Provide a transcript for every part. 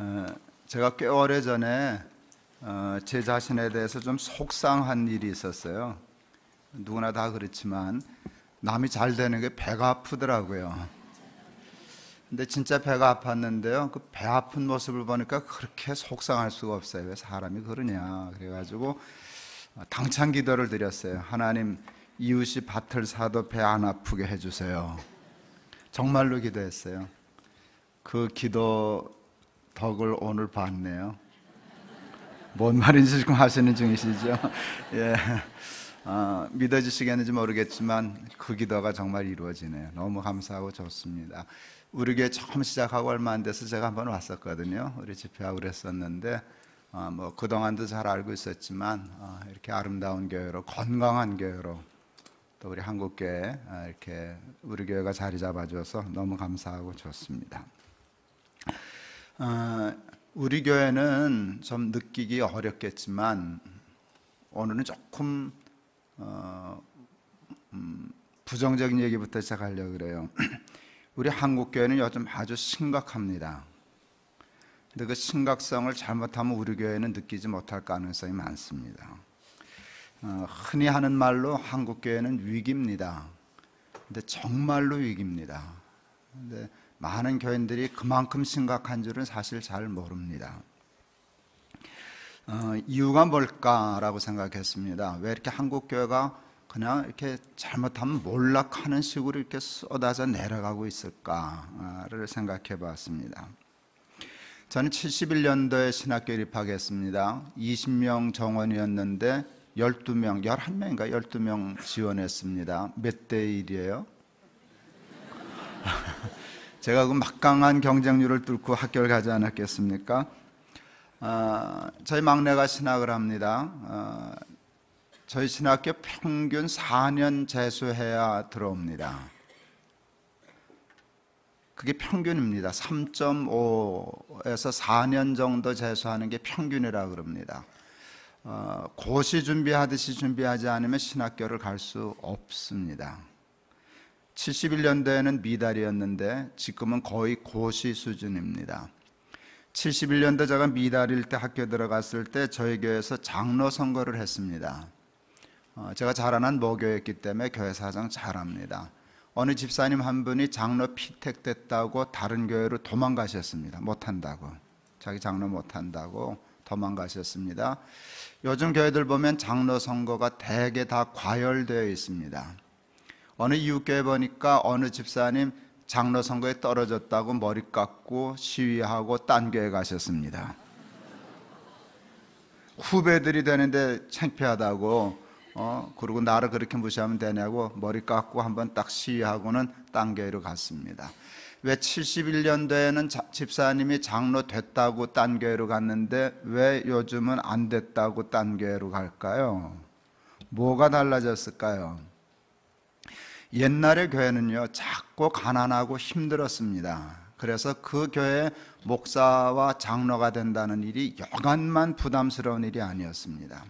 어, 제가 꽤 오래 전에 어, 제 자신에 대해서 좀 속상한 일이 있었어요. 누구나 다 그렇지만 남이 잘 되는 게 배가 아프더라고요. 근데 진짜 배가 아팠는데요. 그 배 아픈 모습을 보니까 그렇게 속상할 수가 없어요. 왜 사람이 그러냐. 그래가지고 어, 당찬 기도를 드렸어요. 하나님, 이웃이 밭을 사도 배 안 아프게 해주세요. 정말로 기도했어요. 그 기도 덕을 오늘 봤네요. 뭔 말인지 지금 하시는 중이시죠? 예. 어, 믿어지시겠는지 모르겠지만 그 기도가 정말 이루어지네요. 너무 감사하고 좋습니다. 우리 교회 처음 시작하고 얼마 안 돼서 제가 한번 왔었거든요. 우리 집회하고 그랬었는데 어, 뭐 그동안도 잘 알고 있었지만 어, 이렇게 아름다운 교회로 건강한 교회로 또 우리 한국 교회 어, 이렇게 우리 교회가 자리 잡아줘서 너무 감사하고 좋습니다. 어, 우리 교회는 좀 느끼기 어렵겠지만 오늘은 조금 어, 음, 부정적인 얘기부터 시작하려고 그래요. 우리 한국 교회는 요즘 아주 심각합니다. 근데 그 심각성을 잘못하면 우리 교회는 느끼지 못할 가능성이 많습니다. 어, 흔히 하는 말로 한국 교회는 위기입니다. 근데 정말로 위기입니다. 근데 많은 교인들이 그만큼 심각한 줄은 사실 잘 모릅니다. 어, 이유가 뭘까라고 생각했습니다. 왜 이렇게 한국 교회가 그냥 이렇게 잘못하면 몰락하는 식으로 이렇게 쏟아져 내려가고 있을까를 생각해 봤습니다. 저는 71년도에 신학교 입학했습니다. 20명 정원이었는데 12명, 11명인가 12명 지원했습니다. 몇대 1이에요? 제가 그 막강한 경쟁률을 뚫고 학교를 가지 않았겠습니까? 아, 저희 막내가 신학을 합니다. 아, 저희 신학교 평균 4년 재수해야 들어옵니다. 그게 평균입니다. 3.5에서 4년 정도 재수하는 게 평균이라 그럽니다. 어, 고시 준비하듯이 준비하지 않으면 신학교를 갈 수 없습니다. 7 1년도에는 미달이었는데 지금은 거의 고시 수준입니다. 71년대 제가 미달일 때 학교 들어갔을 때 저희 교회에서 장로 선거를 했습니다. 어, 제가 자라난 모교였기 때문에 교회 사정 잘합니다. 어느 집사님 한 분이 장로 피택됐다고 다른 교회로 도망가셨습니다. 못한다고. 자기 장로 못한다고 도망가셨습니다. 요즘 교회들 보면 장로 선거가 대개 다 과열되어 있습니다. 어느 이웃교회 보니까 어느 집사님 장로 선거에 떨어졌다고 머리 깎고 시위하고 딴 교회 가셨습니다. 후배들이 되는데 창피하다고 어 그리고 나를 그렇게 무시하면 되냐고 머리 깎고 한번 딱 시위하고는 딴 교회로 갔습니다. 왜 71년도에는 자, 집사님이 장로 됐다고 딴 교회로 갔는데 왜 요즘은 안 됐다고 딴 교회로 갈까요? 뭐가 달라졌을까요? 옛날의 교회는요, 작고 가난하고 힘들었습니다. 그래서 그 교회 목사와 장로가 된다는 일이 여간만 부담스러운 일이 아니었습니다.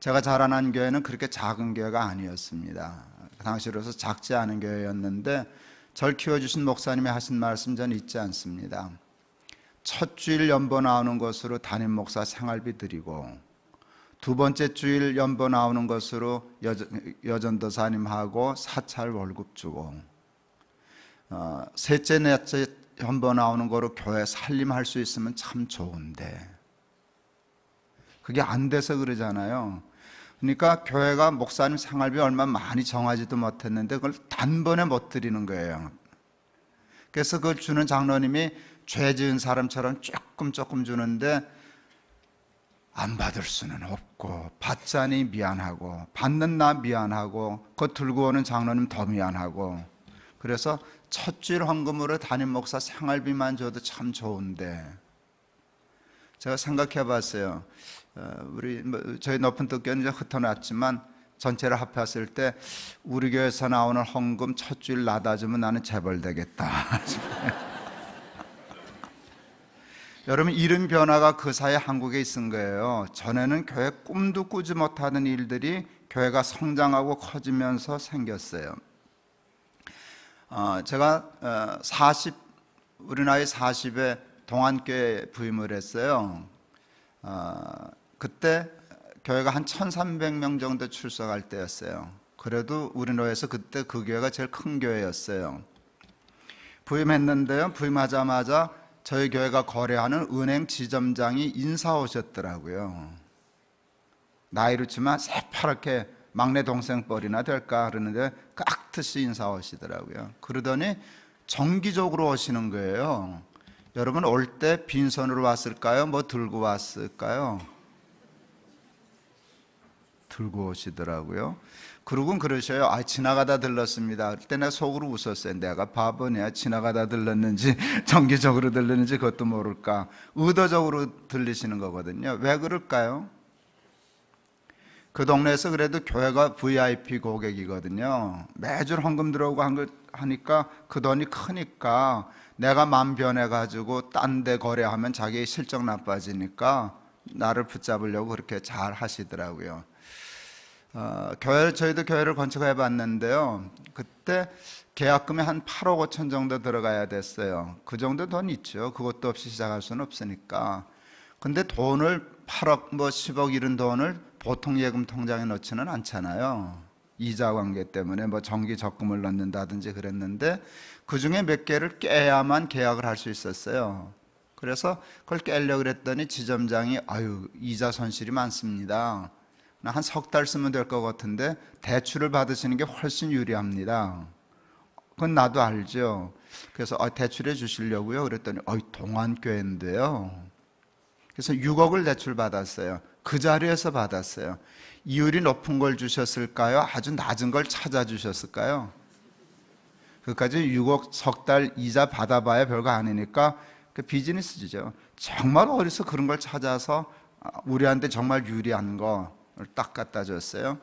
제가 자라난 교회는 그렇게 작은 교회가 아니었습니다. 당시로서 작지 않은 교회였는데 절 키워주신 목사님이 하신 말씀 전 잊지 않습니다. 첫 주일 연보 나오는 것으로 담임 목사 생활비 드리고 두 번째 주일 연보 나오는 것으로 여전도사님하고 사찰 월급 주고 어, 셋째 넷째 연보 나오는 거로 교회 살림할 수 있으면 참 좋은데 그게 안 돼서 그러잖아요. 그러니까 교회가 목사님 생활비 얼마 많이 정하지도 못했는데 그걸 단번에 못 드리는 거예요. 그래서 그걸 주는 장로님이 죄 지은 사람처럼 조금 조금 주는데 안 받을 수는 없고 받자니 미안하고 받는 나 미안하고 그 들고 오는 장로님 더 미안하고 그래서 첫줄 헌금으로 담임 목사 생활비만 줘도 참 좋은데 제가 생각해 봤어요. 어, 우리 뭐 저희 높은 뜻교는 흩어놨지만 전체를 합했을 때 우리 교회에서 나오는 헌금 첫주 나다 주면 나는 재벌 되겠다. 여러분 이런 변화가 그 사이 한국에 있은 거예요. 전에는 교회 꿈도 꾸지 못하는 일들이 교회가 성장하고 커지면서 생겼어요. 어, 제가 40 우리 나이 40에 동안교회 부임을 했어요. 어, 그때 교회가 한 1,300명 정도 출석할 때였어요. 그래도 우리나라에서 그때 그 교회가 제일 큰 교회였어요. 부임했는데요. 부임하자마자 저희 교회가 거래하는 은행 지점장이 인사 오셨더라고요. 나이로 치면 새파랗게 막내 동생뻘이나 될까 그러는데 깍듯이 인사 오시더라고요. 그러더니 정기적으로 오시는 거예요. 여러분 올 때 빈손으로 왔을까요? 뭐 들고 왔을까요? 들고 오시더라고요. 그룹은 그러셔요. 아, 지나가다 들렀습니다. 그때 내가 속으로 웃었어요. 내가 바보냐? 지나가다 들렀는지, 정기적으로 들렸는지 그것도 모를까. 의도적으로 들리시는 거거든요. 왜 그럴까요? 그 동네에서 그래도 교회가 VIP 고객이거든요. 매주 헌금 들어오고 한걸 하니까 그 돈이 크니까 내가 맘 변해가지고 딴 데 거래하면 자기 실적 나빠지니까 나를 붙잡으려고 그렇게 잘 하시더라고요. 어, 교회 저희도 교회를 건축해 봤는데요. 그때 계약금이 한 8억 5천 정도 들어가야 됐어요. 그 정도 돈 있죠. 그것도 없이 시작할 수는 없으니까. 근데 돈을 8억 뭐 10억 이런 돈을 보통 예금 통장에 넣지는 않잖아요. 이자 관계 때문에 뭐 정기 적금을 넣는다든지 그랬는데 그 중에 몇 개를 깨야만 계약을 할 수 있었어요. 그래서 그걸 깨려고 그랬더니 지점장이 아유 이자 손실이 많습니다. 한석달 쓰면 될 것 같은데 대출을 받으시는 게 훨씬 유리합니다. 그건 나도 알죠. 그래서 아, 대출해 주시려고요. 그랬더니 어, 동안교회인데요. 그래서 6억을 대출받았어요. 그 자리에서 받았어요. 이율이 높은 걸 주셨을까요? 아주 낮은 걸 찾아주셨을까요? 그까지 6억 석 달 이자 받아봐야 별거 아니니까 그 비즈니스죠. 정말 어디서 그런 걸 찾아서 아, 우리한테 정말 유리한 거딱 갖다 줬어요.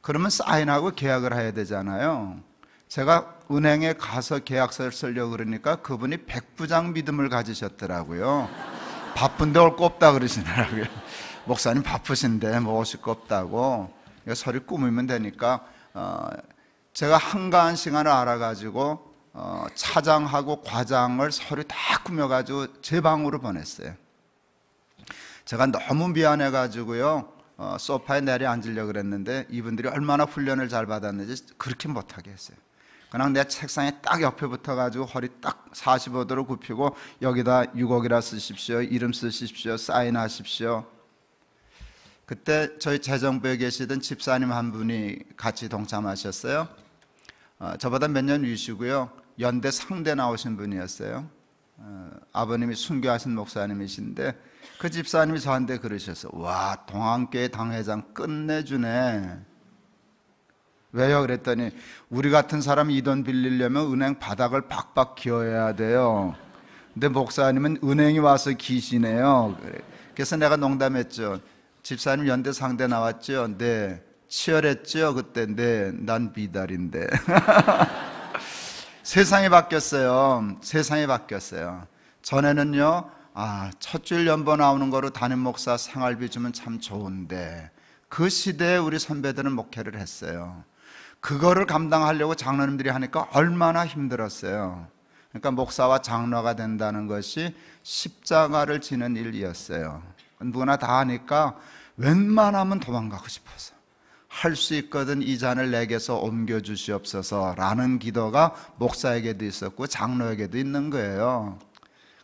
그러면 사인하고 계약을 해야 되잖아요. 제가 은행에 가서 계약서를 쓰려고 그러니까 그분이 백부장 믿음을 가지셨더라고요. 바쁜데 올 거 없다 그러시더라고요. 목사님 바쁘신데 뭐 오실 거 없다고. 이거 서류 꾸미면 되니까, 어, 제가 한가한 시간을 알아가지고, 어, 차장하고 과장을 서류 다 꾸며가지고 제 방으로 보냈어요. 제가 너무 미안해가지고요. 소파에 어, 내려앉으려고 그랬는데 이분들이 얼마나 훈련을 잘 받았는지 그렇게 못하게 했어요. 그냥 내 책상에 딱 옆에 붙어가지고 허리 딱 45도로 굽히고 여기다 6억이라 쓰십시오. 이름 쓰십시오. 사인하십시오. 그때 저희 재정부에 계시던 집사님 한 분이 같이 동참하셨어요. 어, 저보다 몇 년 위시고요. 연대 상대 나오신 분이었어요. 어, 아버님이 순교하신 목사님이신데 그 집사님이 저한테 그러셨어. 와, 동안교회 당회장 끝내주네. 왜요? 그랬더니 우리 같은 사람이 이돈 빌리려면 은행 바닥을 박박 기어야 돼요. 근데 목사님은 은행이 와서 기시네요. 그래서 내가 농담했죠. 집사님 연대 상대 나왔죠? 네. 치열했죠? 그때 네. 난 비달인데. 세상이 바뀌었어요. 세상이 바뀌었어요. 전에는요. 아, 첫 줄 연보 나오는 거로 담임 목사 생활비 주면 참 좋은데 그 시대에 우리 선배들은 목회를 했어요. 그거를 감당하려고 장로님들이 하니까 얼마나 힘들었어요. 그러니까 목사와 장로가 된다는 것이 십자가를 지는 일이었어요. 누구나 다 하니까 웬만하면 도망가고 싶어서 할 수 있거든 이 잔을 내게서 옮겨 주시옵소서라는 기도가 목사에게도 있었고 장로에게도 있는 거예요.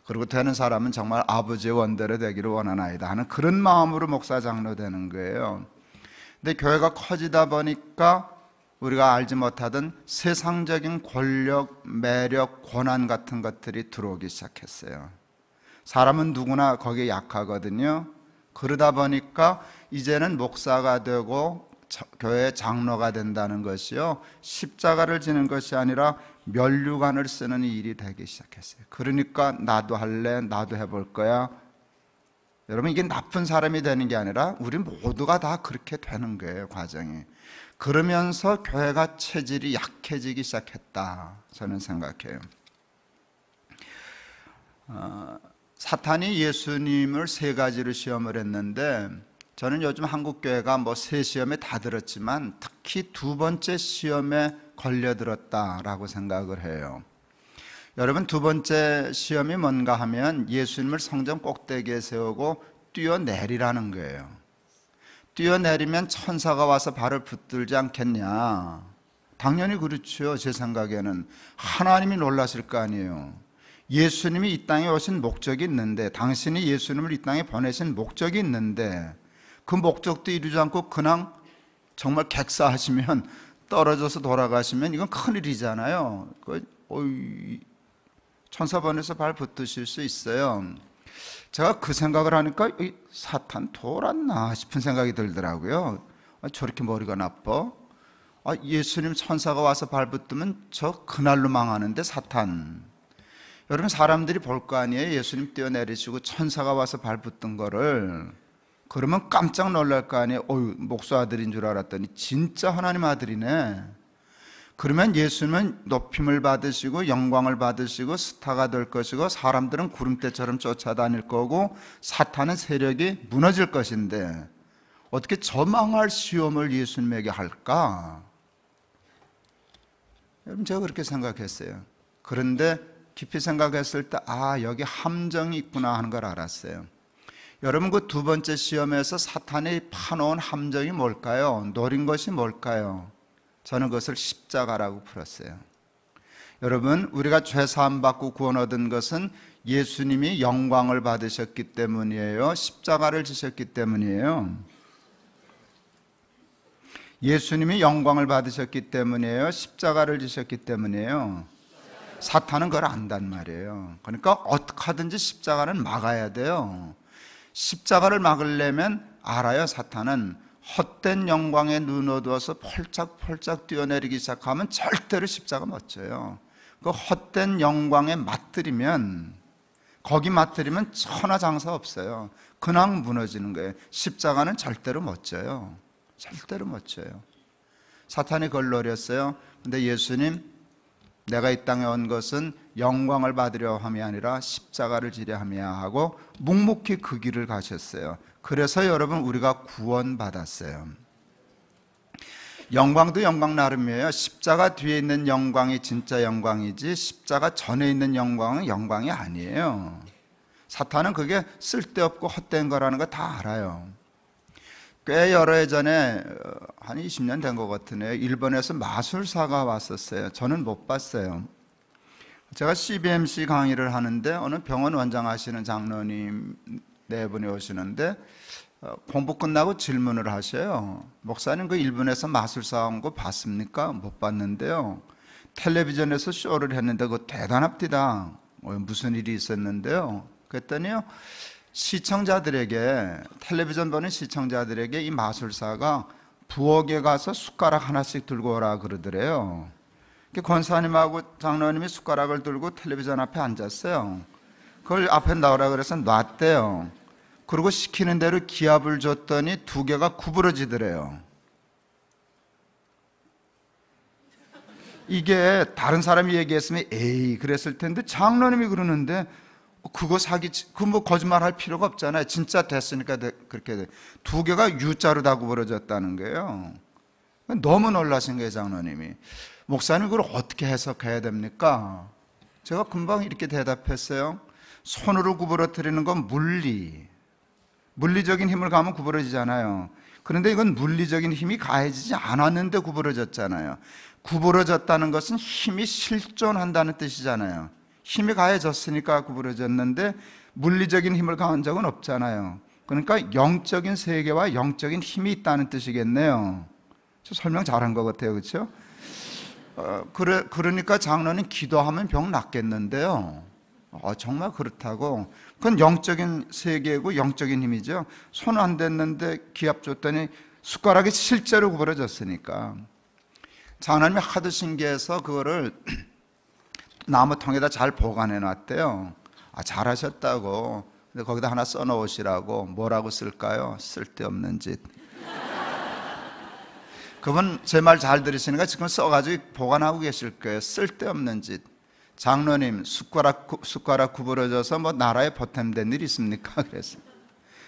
그리고 되는 사람은 정말 아버지의 원대로 되기를 원하나이다 하는 그런 마음으로 목사 장로 되는 거예요. 근데 교회가 커지다 보니까 우리가 알지 못하던 세상적인 권력, 매력, 권한 같은 것들이 들어오기 시작했어요. 사람은 누구나 거기에 약하거든요. 그러다 보니까 이제는 목사가 되고 교회 장로가 된다는 것이요 십자가를 지는 것이 아니라 면류관을 쓰는 일이 되기 시작했어요. 그러니까 나도 할래, 나도 해볼 거야. 여러분 이게 나쁜 사람이 되는 게 아니라 우리 모두가 다 그렇게 되는 거예요 과정이. 그러면서 교회가 체질이 약해지기 시작했다 저는 생각해요. 어, 사탄이 예수님을 세 가지로 시험을 했는데 저는 요즘 한국교회가 뭐 세 시험에 다 들었지만 특히 두 번째 시험에 걸려들었다라고 생각을 해요. 여러분 두 번째 시험이 뭔가 하면 예수님을 성전 꼭대기에 세우고 뛰어내리라는 거예요. 뛰어내리면 천사가 와서 발을 붙들지 않겠냐. 당연히 그렇죠. 제 생각에는. 하나님이 놀라실 거 아니에요. 예수님이 이 땅에 오신 목적이 있는데, 당신이 예수님을 이 땅에 보내신 목적이 있는데, 그 목적도 이루지 않고 그냥 정말 객사하시면 떨어져서 돌아가시면 이건 큰일이잖아요. 그, 천사번에서 발 붙으실 수 있어요. 제가 그 생각을 하니까 사탄 돌았나 싶은 생각이 들더라고요. 아, 저렇게 머리가 나빠. 아, 예수님 천사가 와서 발 붙으면 저 그날로 망하는데 사탄. 여러분 사람들이 볼 거 아니에요. 예수님 뛰어내리시고 천사가 와서 발 붙은 거를. 그러면 깜짝 놀랄 거 아니에요. 어유 목사 아들인 줄 알았더니 진짜 하나님 아들이네. 그러면 예수는 높임을 받으시고 영광을 받으시고 스타가 될 것이고 사람들은 구름대처럼 쫓아다닐 거고 사탄은 세력이 무너질 것인데 어떻게 저망할 시험을 예수님에게 할까? 여러분 제가 그렇게 생각했어요. 그런데 깊이 생각했을 때아 여기 함정이 있구나 하는 걸 알았어요. 여러분 그 두 번째 시험에서 사탄이 파놓은 함정이 뭘까요? 노린 것이 뭘까요? 저는 그것을 십자가라고 풀었어요. 여러분, 우리가 죄 사함 받고 구원 얻은 것은 예수님이 영광을 받으셨기 때문이에요. 십자가를 지셨기 때문이에요. 예수님이 영광을 받으셨기 때문이에요. 십자가를 지셨기 때문이에요. 사탄은 그걸 안단 말이에요. 그러니까 어떻게 하든지 십자가는 막아야 돼요. 십자가를 막으려면 알아요, 사탄은. 헛된 영광에 눈 어두워서 펄짝펄짝 뛰어내리기 시작하면 절대로 십자가 멋 져요. 그 헛된 영광에 맞들이면 거기 맞들이면 천하장사 없어요. 근황 무너지는 거예요. 십자가는 절대로 멋 져요. 절대로 멋 져요. 사탄이 그걸 노렸어요. 근데 예수님 내가 이 땅에 온 것은 영광을 받으려 함이 아니라 십자가를 지려 함이야 하고 묵묵히 그 길을 가셨어요. 그래서 여러분 우리가 구원받았어요. 영광도 영광 나름이에요. 십자가 뒤에 있는 영광이 진짜 영광이지 십자가 전에 있는 영광은 영광이 아니에요. 사탄은 그게 쓸데없고 헛된 거라는 거 다 알아요. 꽤 여러 해 전에 어, 한 20년 된 것같은데 일본에서 마술사가 왔었어요. 저는 못 봤어요. 제가 CBMC 강의를 하는데 어느 병원 원장 하시는 장로님 네 분이 오시는데 어, 공부 끝나고 질문을 하셔요. 목사님 그 일본에서 마술사 온 거 봤습니까? 못 봤는데요. 텔레비전에서 쇼를 했는데 그대단합니다 뭐 무슨 일이 있었는데요. 그랬더니요. 시청자들에게 텔레비전 보는 시청자들에게 이 마술사가 부엌에 가서 숟가락 하나씩 들고 오라 그러더래요. 권사님하고 장로님이 숟가락을 들고 텔레비전 앞에 앉았어요. 그걸 앞에 나오라 그래서 놨대요. 그리고 시키는 대로 기압을 줬더니 두 개가 구부러지더래요. 이게 다른 사람이 얘기했으면 에이 그랬을 텐데 장로님이 그러는데 뭐 그거 사기 그 뭐 거짓말 할 필요가 없잖아요. 진짜 됐으니까 그렇게 돼. 두 개가 U자로 다 구부러졌다는 거예요. 너무 놀라신 거예요, 장로님이. 목사님 그걸 어떻게 해석해야 됩니까? 제가 금방 이렇게 대답했어요. 손으로 구부러뜨리는 건 물리. 물리적인 힘을 가면 구부러지잖아요. 그런데 이건 물리적인 힘이 가해지지 않았는데 구부러졌잖아요. 구부러졌다는 것은 힘이 실존한다는 뜻이잖아요. 힘이 가해졌으니까 구부러졌는데 물리적인 힘을 가한 적은 없잖아요. 그러니까 영적인 세계와 영적인 힘이 있다는 뜻이겠네요. 설명 잘한 것 같아요. 그렇죠? 어, 그래, 그러니까 장로는 기도하면 병 낫겠는데요. 어, 정말 그렇다고. 그건 영적인 세계고 영적인 힘이죠. 손 안 댔는데 기압 줬더니 숟가락이 실제로 구부러졌으니까. 장로님이 하드신 게에서 그거를 나무 통에다 잘 보관해 놨대요. 아, 잘하셨다고. 근데 거기다 하나 써 놓으시라고 뭐라고 쓸까요? 쓸데없는 짓. 그분 제 말 잘 들으시니까 지금 써가지고 보관하고 계실 거예요. 쓸데없는 짓. 장로님 숟가락 숟가락 구부러져서 뭐 나라에 보탬된 일 있습니까? 그래서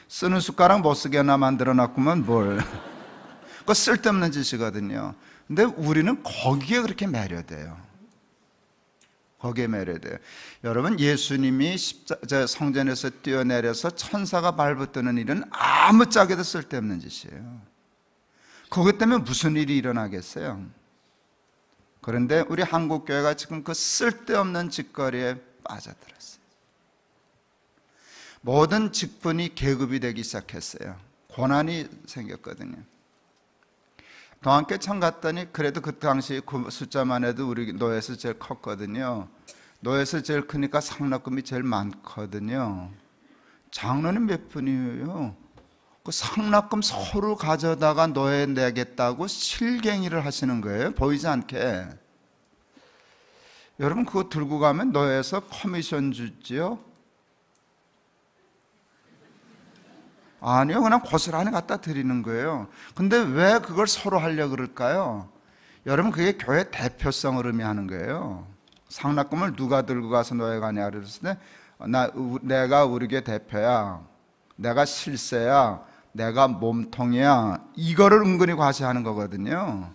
쓰는 숟가락 못 쓰게나 만들어놨구만 뭘. 그 쓸데없는 짓이거든요. 근데 우리는 거기에 그렇게 매료돼요. 거기에 매료돼요. 여러분 예수님이 십자, 성전에서 뛰어내려서 천사가 발붙드는 일은 아무짝에도 쓸데없는 짓이에요. 그것 때문에 무슨 일이 일어나겠어요? 그런데 우리 한국 교회가 지금 그 쓸데없는 짓거리에 빠져들었어요. 모든 직분이 계급이 되기 시작했어요. 권한이 생겼거든요. 동안깨참 갔더니 그래도 그 당시 그 숫자만 해도 우리 노예에서 제일 컸거든요. 노예에서 제일 크니까 상납금이 제일 많거든요. 장로는 몇 분이에요? 그 상납금 서로 가져다가 노예 내겠다고 실갱이를 하시는 거예요. 보이지 않게. 여러분 그거 들고 가면 노예에서 커미션 주지요. 아니요. 그냥 고스란히 갖다 드리는 거예요. 근데 왜 그걸 서로 하려 그럴까요? 여러분 그게 교회 대표성을 의미하는 거예요. 상납금을 누가 들고 가서 너에 가냐 그랬을 때나 내가 우리 교회 대표야. 내가 실세야. 내가 몸통이야. 이거를 은근히 과시하는 거거든요.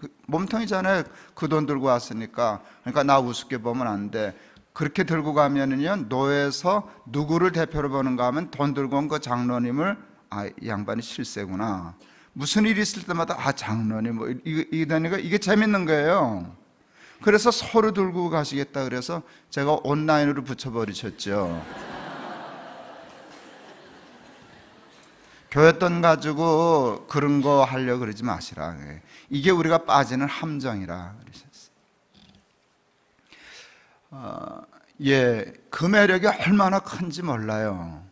그 몸통이잖아요. 그 돈 들고 왔으니까. 그러니까 나 우습게 보면 안 돼. 그렇게 들고 가면은요 노예에서 누구를 대표로 보는가 하면 돈 들고 온 그 장로님을 아 양반이 실세구나 무슨 일이 있을 때마다 아 장로님 뭐 이다니까 이게 재밌는 거예요. 그래서 서로 들고 가시겠다 그래서 제가 온라인으로 붙여버리셨죠. 교회돈 가지고 그런 거 하려 그러지 마시라. 이게 우리가 빠지는 함정이라. 그러죠. 어, 예, 그 매력이 얼마나 큰지 몰라요.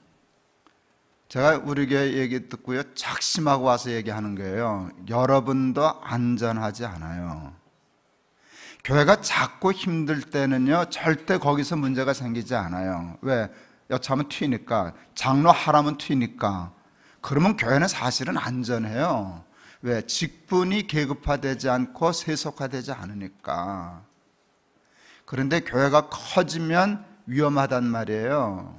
제가 우리 교회 얘기 듣고요. 작심하고 와서 얘기하는 거예요. 여러분도 안전하지 않아요. 교회가 작고 힘들 때는요. 절대 거기서 문제가 생기지 않아요. 왜? 여차하면 튀니까. 장로 하라면 튀니까. 그러면 교회는 사실은 안전해요. 왜? 직분이 계급화되지 않고 세속화되지 않으니까. 그런데 교회가 커지면 위험하단 말이에요.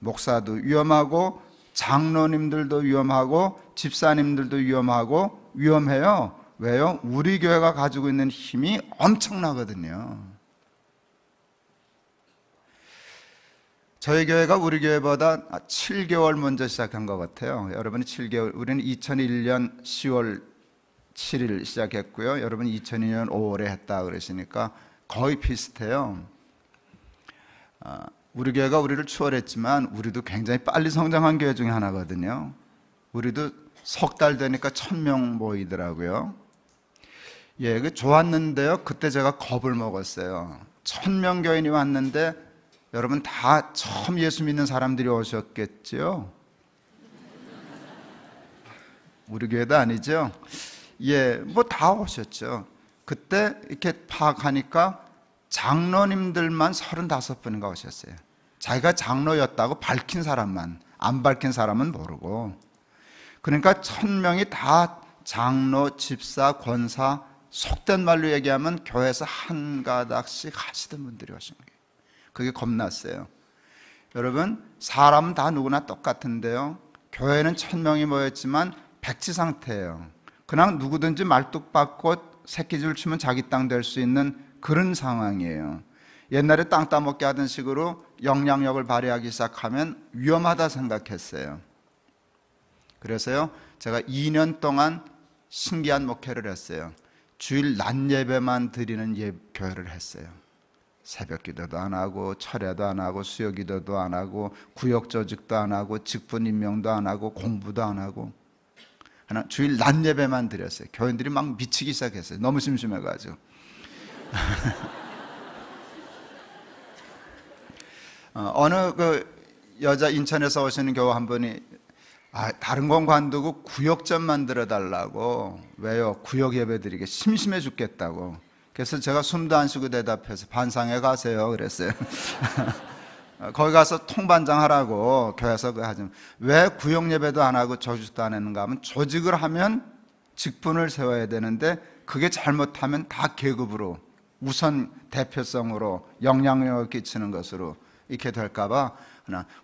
목사도 위험하고 장로님들도 위험하고 집사님들도 위험하고 위험해요. 왜요? 우리 교회가 가지고 있는 힘이 엄청나거든요. 저희 교회가 우리 교회보다 7개월 먼저 시작한 것 같아요. 여러분이 7개월, 우리는 2001년 10월 7일 시작했고요. 여러분 2002년 5월에 했다 그러시니까 거의 비슷해요. 아, 우리 교회가 우리를 추월했지만 우리도 굉장히 빨리 성장한 교회 중에 하나거든요. 우리도 석 달 되니까 천명 모이더라고요. 예, 그 좋았는데요. 그때 제가 겁을 먹었어요. 천명 교인이 왔는데 여러분 다 처음 예수 믿는 사람들이 오셨겠지 우리 교회도 아니죠. 예, 뭐 다 오셨죠. 그때 이렇게 파악하니까 장로님들만 35분인가 오셨어요. 자기가 장로였다고 밝힌 사람만, 안 밝힌 사람은 모르고. 그러니까 천 명이 다 장로, 집사, 권사, 속된 말로 얘기하면 교회에서 한 가닥씩 하시던 분들이 오신 거예요. 그게 겁났어요. 여러분, 사람은 다 누구나 똑같은데요. 교회는 천 명이 모였지만 백지 상태예요. 그냥 누구든지 말뚝 받고 새끼줄 치면 자기 땅 될 수 있는 그런 상황이에요. 옛날에 땅 따먹게 하던 식으로 영향력을 발휘하기 시작하면 위험하다 생각했어요. 그래서요, 제가 2년 동안 신기한 목회를 했어요. 주일 낮 예배만 드리는 예, 교회를 했어요. 새벽 기도도 안 하고, 철회도 안 하고, 수요 기도도 안 하고, 구역 조직도 안 하고, 직분 임명도 안 하고, 공부도 안 하고. 하나 주일 낮 예배만 드렸어요. 교인들이 막 미치기 시작했어요. 너무 심심해가지고. 어, 느그 여자 인천에서 오시는 교우 한 분이 아, 다른 건 관두고 구역점 만들어 달라고 왜요? 구역 예배 드리게 심심해 죽겠다고. 그래서 제가 숨도 안 쉬고 대답해서 반상회 가세요 그랬어요. 어, 거기 가서 통반장 하라고 교회에서 그 하지. 왜 구역 예배도 안 하고 저주도 안 했는가 하면 조직을 하면 직분을 세워야 되는데 그게 잘못하면 다 계급으로 우선 대표성으로 영향력을 끼치는 것으로 이렇게 될까봐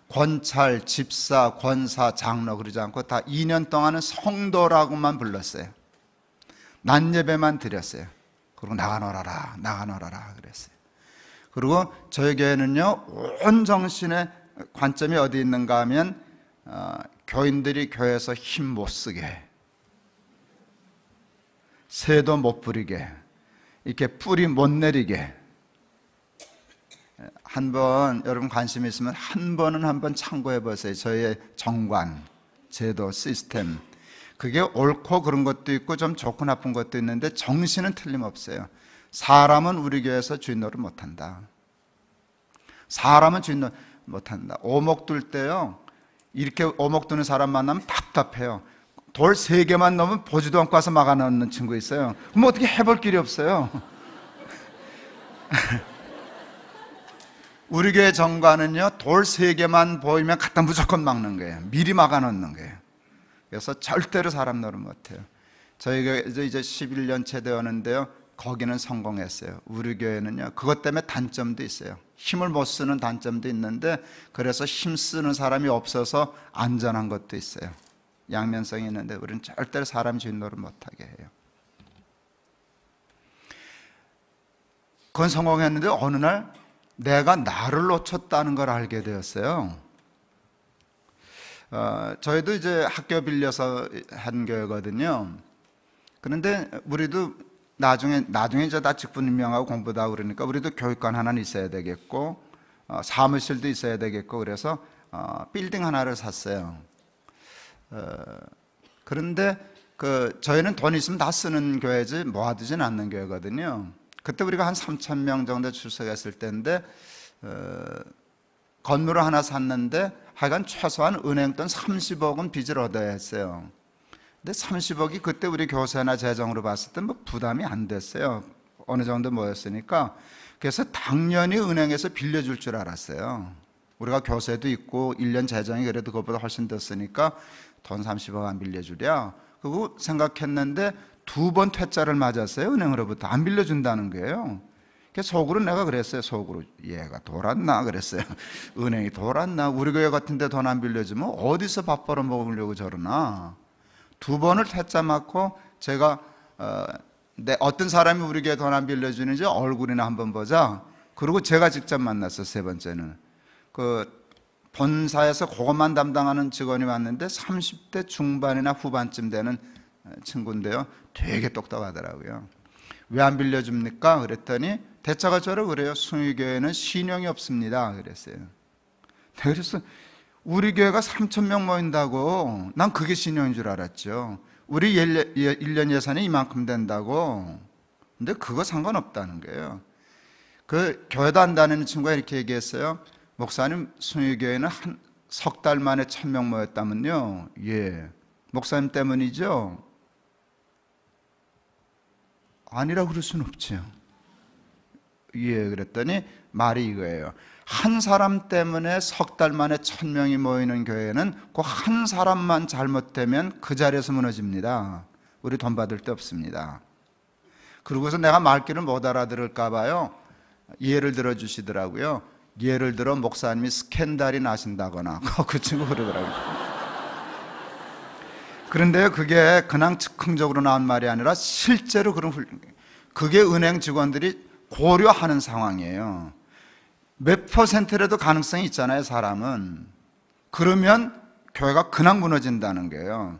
권찰, 집사, 권사, 장로 그러지 않고 다 2년 동안은 성도라고만 불렀어요. 난 예배만 드렸어요. 그리고 나가 놀아라, 나가 놀아라 그랬어요. 그리고 저희 교회는요, 온 정신의 관점이 어디 있는가 하면, 어, 교인들이 교회에서 힘 못 쓰게, 새도 못 부리게, 이렇게 뿌리 못 내리게. 한 번, 여러분 관심 있으면 한 번은 한 번 참고해 보세요. 저희의 정관, 제도, 시스템. 그게 옳고 그런 것도 있고 좀 좋고 나쁜 것도 있는데 정신은 틀림없어요. 사람은 우리 교회에서 주인 노릇 못한다. 사람은 주인 노릇 못한다. 오목 둘 때요. 이렇게 오목 두는 사람 만나면 답답해요. 돌 세 개만 넘으면 보지도 않고 와서 막아놓는 친구 있어요. 그럼 어떻게 해볼 길이 없어요. 우리 교회 정관은요, 돌 세 개만 보이면 갖다 무조건 막는 거예요. 미리 막아놓는 거예요. 그래서 절대로 사람 노릇 못해요. 저희가 이제 11년째 되었는데요. 거기는 성공했어요. 우리 교회는요. 그것 때문에 단점도 있어요. 힘을 못 쓰는 단점도 있는데 그래서 힘 쓰는 사람이 없어서 안전한 것도 있어요. 양면성이 있는데 우리는 절대 사람 진노를 못하게 해요. 그건 성공했는데 어느 날 내가 나를 놓쳤다는 걸 알게 되었어요. 어, 저희도 이제 학교 빌려서 한 교회거든요. 그런데 우리도 나중에 나중에 이제 다 직분명하고 임 공부다 그러니까 우리도 교육관 하나는 있어야 되겠고 어, 사무실도 있어야 되겠고 그래서 어, 빌딩 하나를 샀어요. 어, 그런데 그 저희는 돈 있으면 다 쓰는 교회지 모아두진 뭐 않는 교회거든요. 그때 우리가 한 3천 명 정도 출석했을 때인데 어, 건물을 하나 샀는데 하여간 최소한 은행 돈 30억 은 빚을 얻어야 했어요. 근데 30억이 그때 우리 교세나 재정으로 봤을 때 뭐 부담이 안 됐어요. 어느 정도 모였으니까. 그래서 당연히 은행에서 빌려줄 줄 알았어요. 우리가 교세도 있고 1년 재정이 그래도 그것보다 훨씬 됐으니까 돈 30억 안 빌려주랴. 그거 생각했는데 두 번 퇴짜를 맞았어요. 은행으로부터. 안 빌려준다는 거예요. 속으로 내가 그랬어요. 속으로 얘가 돌았나 그랬어요. 은행이 돌았나 우리 교회 같은데 돈 안 빌려주면 어디서 밥 벌어 먹으려고 저러나. 두 번을 퇴짜 맞고 제가 어, 내 어떤 사람이 우리에게 돈 안 빌려주는지 얼굴이나 한번 보자. 그리고 제가 직접 만났어 세 번째는 그 본사에서 그것만 담당하는 직원이 왔는데 30대 중반이나 후반쯤 되는 어, 친구인데요. 되게 똑똑하더라고요. 왜 안 빌려줍니까? 그랬더니 대차가 저를 그래요. 수의교회는 신용이 없습니다. 그랬어요. 그래서 우리 교회가 3천 명 모인다고 난 그게 신용인 줄 알았죠. 우리 1년 예, 예산이 이만큼 된다고. 근데 그거 상관없다는 거예요. 그 교회도 안다는 친구가 이렇게 얘기했어요. 목사님 순위교회는 한석달 만에 천명 모였다면요. 예. 목사님 때문이죠? 아니라 그럴 순없지 예, 그랬더니 말이 이거예요. 한 사람 때문에 석 달 만에 천 명이 모이는 교회는 그 한 사람만 잘못되면 그 자리에서 무너집니다. 우리 돈 받을 데 없습니다. 그러고서 내가 말귀를 못 알아들을까 봐요. 예를 들어 주시더라고요. 예를 들어 목사님이 스캔들이 나신다거나 그 친구 그러더라고요. 그런데 그게 그냥 즉흥적으로 나온 말이 아니라 실제로 그런 훌 그게 은행 직원들이 고려하는 상황이에요. 몇 퍼센트라도 가능성이 있잖아요, 사람은. 그러면 교회가 그냥 무너진다는 거예요.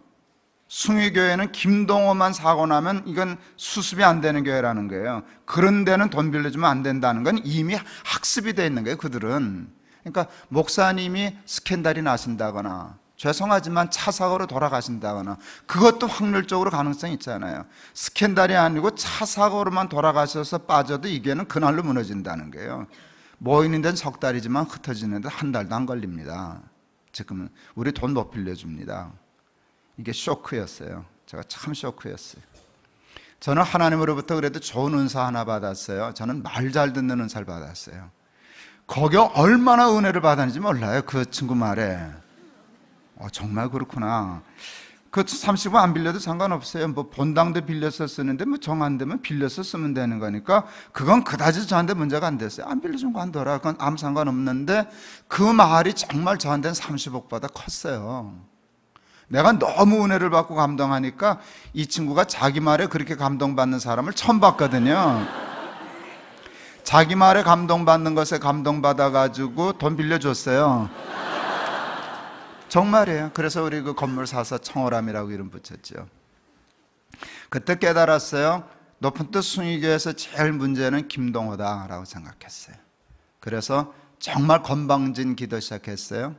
숭의교회는 김동호만 사고 나면 이건 수습이 안 되는 교회라는 거예요. 그런 데는 돈 빌려주면 안 된다는 건 이미 학습이 돼 있는 거예요, 그들은. 그러니까 목사님이 스캔들이 나신다거나 죄송하지만 차사고로 돌아가신다거나 그것도 확률적으로 가능성이 있잖아요. 스캔들이 아니고 차사고로만 돌아가셔서 빠져도 이게는 그날로 무너진다는 거예요. 모이는 데는 석 달이지만 흩어지는 데한 달도 안 걸립니다. 지금 우리 돈 못 빌려줍니다. 이게 쇼크였어요. 제가 참 쇼크였어요. 저는 하나님으로부터 그래도 좋은 은사 하나 받았어요. 저는 말 잘 듣는 은사를 받았어요. 거기 얼마나 은혜를 받았는지 몰라요. 그 친구 말에. 어, 정말 그렇구나. 그 30원 안 빌려도 상관없어요. 뭐 본당도 빌려서 쓰는데 뭐 정 안 되면 빌려서 쓰면 되는 거니까 그건 그다지 저한테 문제가 안 됐어요. 안 빌려준 거안 돌아. 그건 아무 상관없는데 그 말이 정말 저한테는 30억보다 컸어요. 내가 너무 은혜를 받고 감동하니까 이 친구가 자기 말에 그렇게 감동받는 사람을 처음 봤거든요. 자기 말에 감동받는 것에 감동받아가지고 돈 빌려줬어요. 정말이에요. 그래서 우리 그 건물 사서 청월함이라고 이름 붙였죠. 그때 깨달았어요. 높은 뜻 순위교에서 제일 문제는 김동호다라고 생각했어요. 그래서 정말 건방진 기도 시작했어요.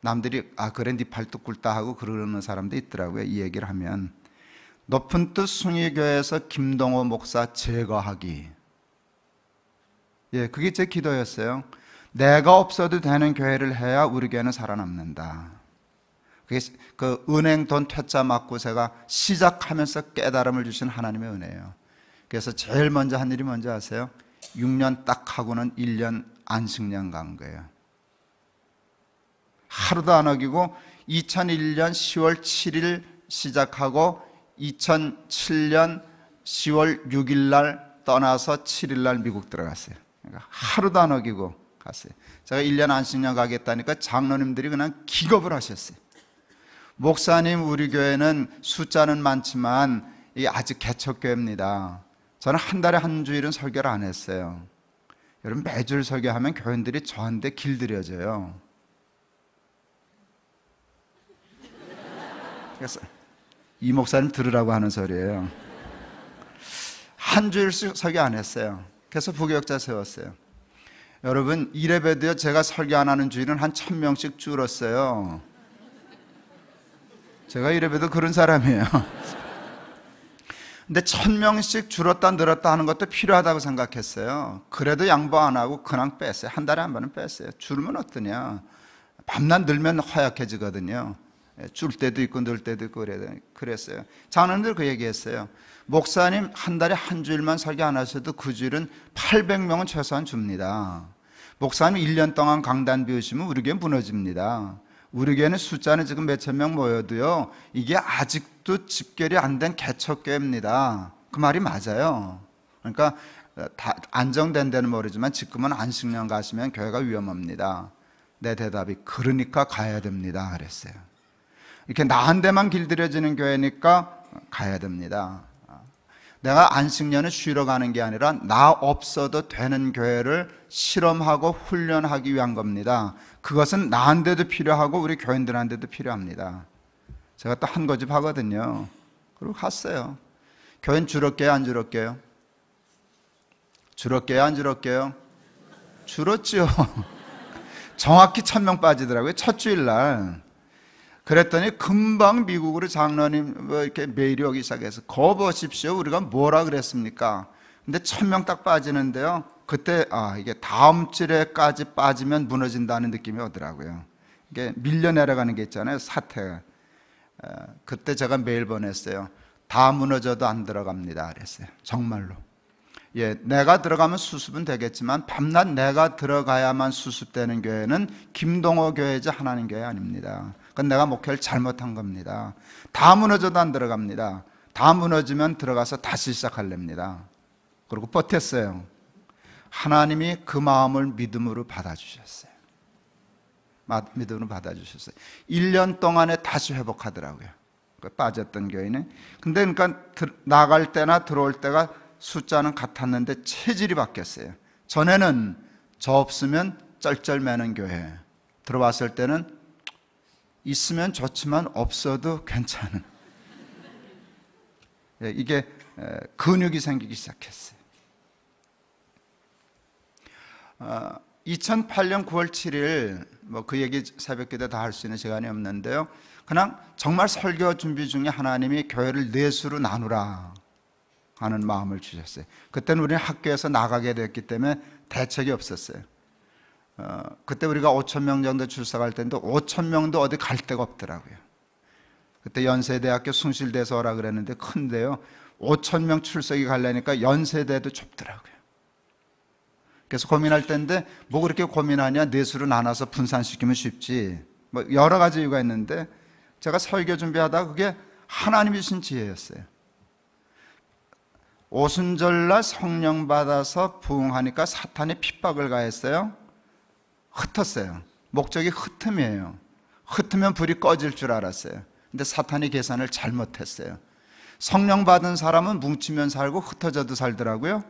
남들이 아 그래 네 팔뚝 굵다 하고 그러는 사람도 있더라고요. 이 얘기를 하면 높은 뜻 순위교에서 김동호 목사 제거하기. 예, 그게 제 기도였어요. 내가 없어도 되는 교회를 해야 우리 교회는 살아남는다. 그게 그 은행 돈 퇴짜 맞고세가 시작하면서 깨달음을 주신 하나님의 은혜예요. 그래서 제일 먼저 한 일이 뭔지 아세요? 6년 딱 하고는 1년 안식년 간 거예요. 하루도 안 어기고 2001년 10월 7일 시작하고 2007년 10월 6일 날 떠나서 7일 날 미국 들어갔어요. 그러니까 하루도 안 어기고 갔어요. 제가 1년 안식년 가겠다니까 장로님들이 그냥 기겁을 하셨어요. 목사님, 우리 교회는 숫자는 많지만 이 아직 개척교회입니다. 저는 한 달에 한 주일은 설교를 안 했어요. 여러분, 매주 설교하면 교인들이 저한테 길들여져요. 그래서 이 목사님 들으라고 하는 소리예요. 한 주일 씩 설교 안 했어요. 그래서 부교역자 세웠어요. 여러분 이래봬도요 제가 설교 안 하는 주일은 한 천명씩 줄었어요 제가 이래봬도 그런 사람이에요 근데 천명씩 줄었다 늘었다 하는 것도 필요하다고 생각했어요 그래도 양보 안 하고 그냥 뺐어요 한 달에 한 번은 뺐어요 줄면 어떠냐 밤낮 늘면 허약해지거든요 줄 때도 있고 늘 때도 있고 그랬어요. 장로님들 그 얘기했어요. 목사님 한 달에 한 주일만 설교 안 하셔도 그 주일은 800명은 최소한 줍니다. 목사님 1년 동안 강단 비우시면 우리 교회 무너집니다. 우리 교회는 숫자는 지금 몇 천 명 모여도요. 이게 아직도 집결이 안 된 개척교회입니다. 그 말이 맞아요. 그러니까 어, 안정된 데는 모르지만 지금은 안식년 가시면 교회가 위험합니다. 내 대답이 그러니까 가야 됩니다. 그랬어요. 이렇게 나한테만 길들여지는 교회니까 가야 됩니다. 내가 안식년에 쉬러 가는 게 아니라 나 없어도 되는 교회를 실험하고 훈련하기 위한 겁니다. 그것은 나한테도 필요하고 우리 교인들한테도 필요합니다. 제가 또 한 거집 하거든요. 그리고 갔어요. 교인 줄었게요, 안 줄었게요? 줄었게요, 안 줄었게요? 줄었죠. 정확히 천명 빠지더라고요. 첫 주일날. 그랬더니 금방 미국으로 장로님 뭐 이렇게 매일이 오기 시작해서 거부하십시오 우리가 뭐라 그랬습니까? 근데 천명 딱 빠지는데요. 그때 아 이게 다음 주에까지 빠지면 무너진다는 느낌이 오더라고요. 이게 밀려 내려가는 게 있잖아요. 사태. 어, 그때 제가 메일 보냈어요. 다 무너져도 안 들어갑니다. 그랬어요. 정말로. 예, 내가 들어가면 수습은 되겠지만 밤낮 내가 들어가야만 수습되는 교회는 김동호 교회지 하나님 교회 아닙니다. 그건 내가 목회를 잘못한 겁니다. 다 무너져도 안 들어갑니다. 다 무너지면 들어가서 다시 시작할랍니다. 그리고 버텼어요. 하나님이 그 마음을 믿음으로 받아주셨어요. 믿음으로 받아주셨어요. 1년 동안에 다시 회복하더라고요. 그 빠졌던 교회는. 근데 그러니까 나갈 때나 들어올 때가 숫자는 같았는데 체질이 바뀌었어요. 전에는 저 없으면 쩔쩔매는 교회. 들어왔을 때는 있으면 좋지만 없어도 괜찮은. 예, 이게 근육이 생기기 시작했어요. 2008년 아, 9월 7일 뭐 그 얘기 새벽 기도 다 할 수 있는 시간이 없는데요. 그냥 정말 설교 준비 중에 하나님이 교회를 네 수로 나누라. 하는 마음을 주셨어요. 그때는 우리는 학교에서 나가게 됐기 때문에 대책이 없었어요. 어, 그때 우리가 5천 명 정도 출석할 때인데 5천 명도 어디 갈 데가 없더라고요. 그때 연세대학교 숭실대서 오라 그랬는데 큰데요. 5천 명 출석이 갈려니까 연세대도 좁더라고요. 그래서 고민할 때인데 뭐 그렇게 고민하냐 내수로 나눠서 분산시키면 쉽지. 뭐 여러 가지 이유가 있는데 제가 설교 준비하다 그게 하나님이 주신 지혜였어요. 오순절날 성령 받아서 부흥하니까 사탄이 핍박을 가했어요. 흩었어요. 목적이 흩음이에요. 흩으면 불이 꺼질 줄 알았어요. 근데 사탄이 계산을 잘못했어요. 성령 받은 사람은 뭉치면 살고 흩어져도 살더라고요.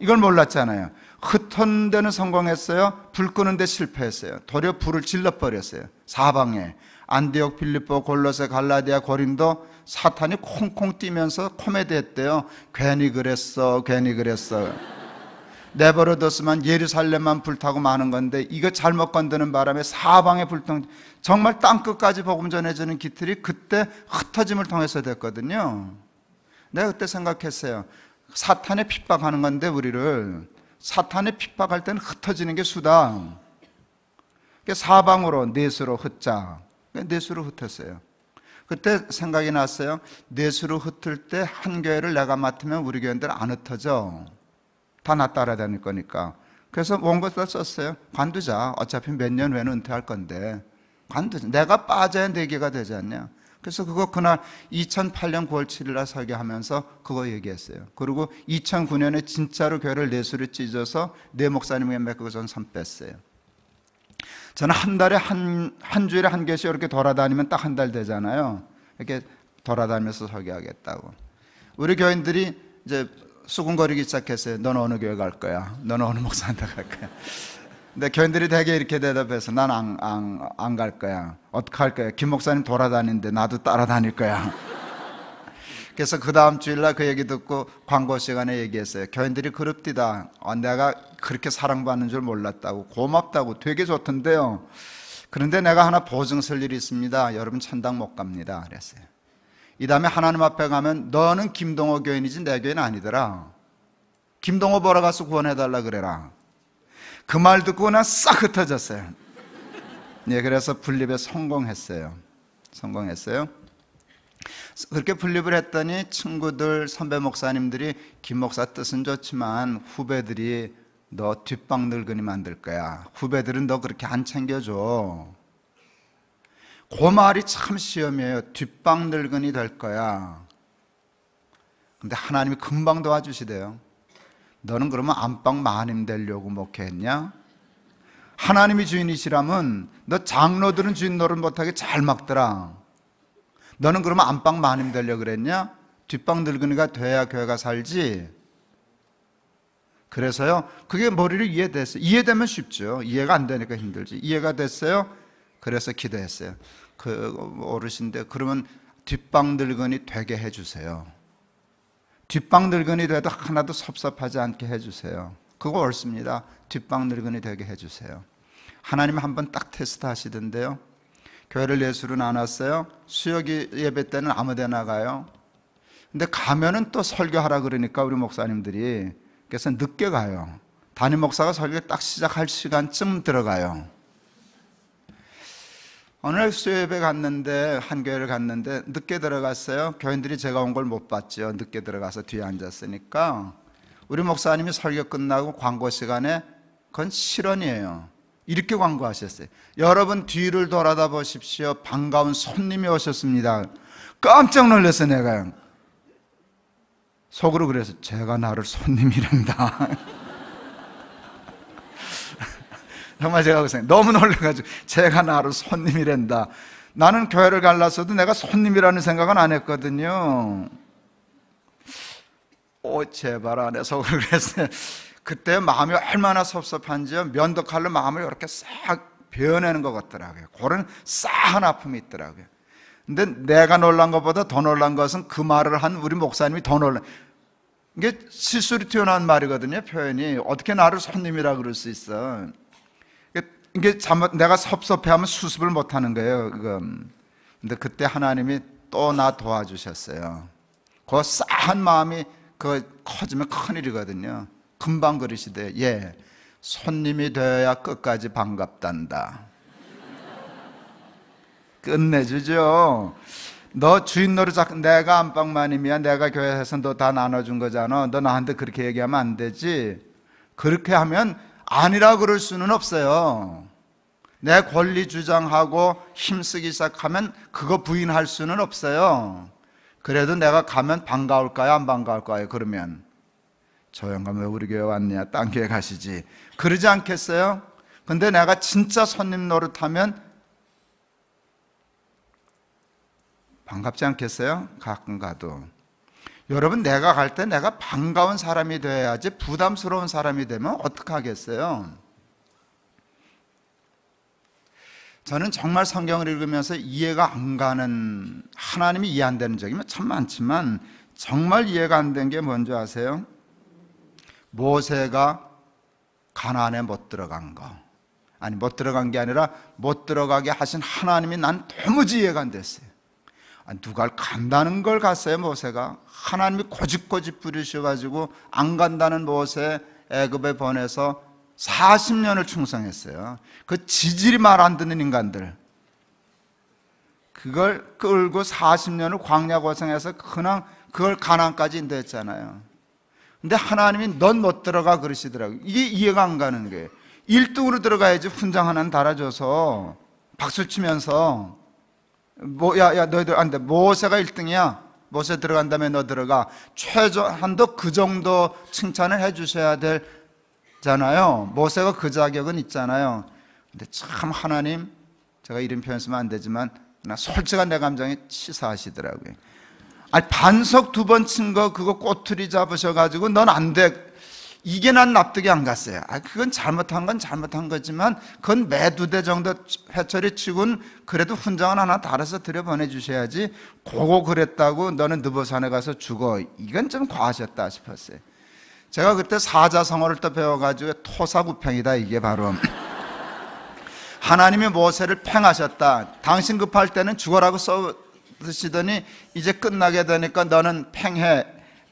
이걸 몰랐잖아요. 흩은 데는 성공했어요. 불 끄는 데 실패했어요. 도려 불을 질러버렸어요. 사방에. 안디옥, 빌리보골로세 갈라디아, 고린도 사탄이 콩콩 뛰면서 코메디했대요. 괜히 그랬어, 괜히 그랬어. 내버려뒀으면 예루살렘만 불타고 마는 건데 이거 잘못 건드는 바람에 사방에 불통 정말 땅끝까지 복음 전해지는 기틀이 그때 흩어짐을 통해서 됐거든요. 내가 그때 생각했어요. 사탄에 핍박하는 건데 우리를 사탄에 핍박할 때는 흩어지는 게 수다. 그러니까 사방으로 넷으로 흩자. 그러니까 넷으로 흩었어요. 그때 생각이 났어요. 내수로 흩을 때 한 교회를 내가 맡으면 우리 교회들 안 흩어져. 다 나 따라다닐 거니까. 그래서 원고 다 썼어요. 관두자. 어차피 몇 년 후에는 은퇴할 건데. 관두자. 내가 빠져야 내기가 네 되지 않냐. 그래서 그거 그날 2008년 9월 7일 날 설교하면서 그거 얘기했어요. 그리고 2009년에 진짜로 교회를 내수로 찢어서 내 목사님에게 맡고전선 뺐어요. 저는 한 달에 한, 한 주일에 한 개씩 이렇게 돌아다니면 딱 한 달 되잖아요. 이렇게 돌아다니면서 설교하겠다고. 우리 교인들이 이제 수군거리기 시작했어요. 너는 어느 교회 갈 거야? 너는 어느 목사한테 갈 거야? 근데 교인들이 대개 이렇게 대답해서 난 안 안 안 갈 거야. 어떻게 할 거야? 김 목사님 돌아다니는데 나도 따라다닐 거야. 그래서 그 다음 주일날 그 얘기 듣고 광고 시간에 얘기했어요. 교인들이 그럽디다. 어, 내가 그렇게 사랑받는 줄 몰랐다고 고맙다고 되게 좋던데요. 그런데 내가 하나 보증 쓸 일이 있습니다. 여러분 천당 못 갑니다. 그랬어요. 이 다음에 하나님 앞에 가면 너는 김동호 교인이지 내 교인 아니더라. 김동호 보러 가서 구원해달라 그래라. 그 말 듣고 나 싹 흩어졌어요. 네, 그래서 분립에 성공했어요. 성공했어요. 그렇게 분립을 했더니 친구들, 선배 목사님들이 김 목사 뜻은 좋지만 후배들이 너 뒷방 늙은이 만들 거야. 후배들은 너 그렇게 안 챙겨줘. 그 말이 참 시험이에요. 뒷방 늙은이 될 거야. 근데 하나님이 금방 도와주시대요. 너는 그러면 안방 마님 되려고 목회했냐? 하나님이 주인이시라면 너 장로들은 주인 노릇 못하게 잘 막더라. 너는 그러면 안방 많이 되려 그랬냐? 뒷방 늙은이가 돼야 교회가 살지. 그래서요. 그게 머리를 이해됐어요. 이해되면 쉽죠. 이해가 안 되니까 힘들지. 이해가 됐어요. 그래서 기도했어요. 그 어르신데 그러면 뒷방 늙은이 되게 해 주세요. 뒷방 늙은이 돼도 하나도 섭섭하지 않게 해 주세요. 그거 옳습니다. 뒷방 늙은이 되게 해 주세요. 하나님 한번 딱 테스트 하시던데요. 교회를 예수로 나눴어요. 수역 이 예배 때는 아무데나 가요. 근데 가면은 또 설교하라 그러니까 우리 목사님들이 그래서 늦게 가요. 담임 목사가 설교 딱 시작할 시간쯤 들어가요. 어느 날 수요예배 갔는데 한 교회를 갔는데 늦게 들어갔어요. 교인들이 제가 온 걸 못 봤죠. 늦게 들어가서 뒤에 앉았으니까 우리 목사님이 설교 끝나고 광고 시간에 그건 실언이에요. 이렇게 광고하셨어요. 여러분 뒤를 돌아다 보십시오. 반가운 손님이 오셨습니다. 깜짝 놀랐어 내가. 속으로 그래서 제가 나를 손님이란다. 정말 제가 그랬 너무 놀래가지고 제가 나를 손님이란다. 나는 교회를 갈라서도 내가 손님이라는 생각은 안 했거든요. 오, 제발 안해로 그랬어요. 그때 마음이 얼마나 섭섭한지 면도칼로 마음을 이렇게 싹 베어내는 것 같더라고요. 그런 싸한 아픔이 있더라고요. 근데 내가 놀란 것보다 더 놀란 것은 그 말을 한 우리 목사님이 더 놀란. 이게 실수로 튀어나온 말이거든요, 표현이. 어떻게 나를 손님이라 그럴 수 있어. 이게 잘못, 내가 섭섭해하면 수습을 못 하는 거예요, 그거. 근데 그때 하나님이 또 나 도와주셨어요. 그 싸한 마음이 그 커지면 큰일이거든요. 금방 그러시대. 예. 손님이 되어야 끝까지 반갑단다. 끝내주죠. 너 주인 노릇작 내가 안방마이야 내가 교회에서 너 다 나눠준 거잖아. 너 나한테 그렇게 얘기하면 안 되지. 그렇게 하면 아니라 그럴 수는 없어요. 내 권리 주장하고 힘쓰기 시작하면 그거 부인할 수는 없어요. 그래도 내가 가면 반가울까요? 안 반가울까요? 그러면 저 영감 왜 우리 교회 왔냐? 딴 교회 가시지. 그러지 않겠어요? 근데 내가 진짜 손님 노릇하면 반갑지 않겠어요? 가끔 가도. 여러분, 내가 갈 때 내가 반가운 사람이 돼야지 부담스러운 사람이 되면 어떡하겠어요? 저는 정말 성경을 읽으면서 이해가 안 가는, 하나님이 이해 안 되는 적이참 많지만 정말 이해가 안 된 게 뭔지 아세요? 모세가 가나안에 못 들어간 거. 아니 못 들어간 게 아니라 못 들어가게 하신 하나님이 난 도무지 이해가 안 됐어요. 아니, 누가 간다는 걸 갔어요 모세가 하나님이 고집고집 부리셔가지고 안 간다는 모세 애급에 보내서 40년을 충성했어요. 그 지질이 말 안 듣는 인간들. 그걸 끌고 40년을 광야 고생해서 그냥 그걸 가난까지 인도했잖아요. 근데 하나님이 넌 못 들어가 그러시더라고요. 이게 이해가 안 가는 거예요. 1등으로 들어가야지 훈장 하나는 달아줘서 박수 치면서 뭐, 야, 야, 너희들 안 아, 돼. 모세가 1등이야. 모세 들어간 다음에 너 들어가. 최저한도 그 정도 칭찬을 해 주셔야 되잖아요. 모세가 그 자격은 있잖아요. 근데 참 하나님, 제가 이름 표현 쓰면 안 되지만, 나 솔직한 내 감정이 치사하시더라고요. 아니 반석 두 번 친 거 그거 꼬투리 잡으셔가지고 넌 안 돼. 이게 난 납득이 안 갔어요. 아, 그건 잘못한 건 잘못한 거지만 그건 매두 대 정도 회초리 치곤 그래도 훈장은 하나 달아서 들여보내 주셔야지 고거 그랬다고 너는 느보산에 가서 죽어. 이건 좀 과하셨다 싶었어요. 제가 그때 사자성어를 또 배워가지고 토사구팽이다 이게 바로 하나님이 모세를 팽하셨다. 당신 급할 때는 죽어라고 써 드시더니 이제 끝나게 되니까 너는 팽해.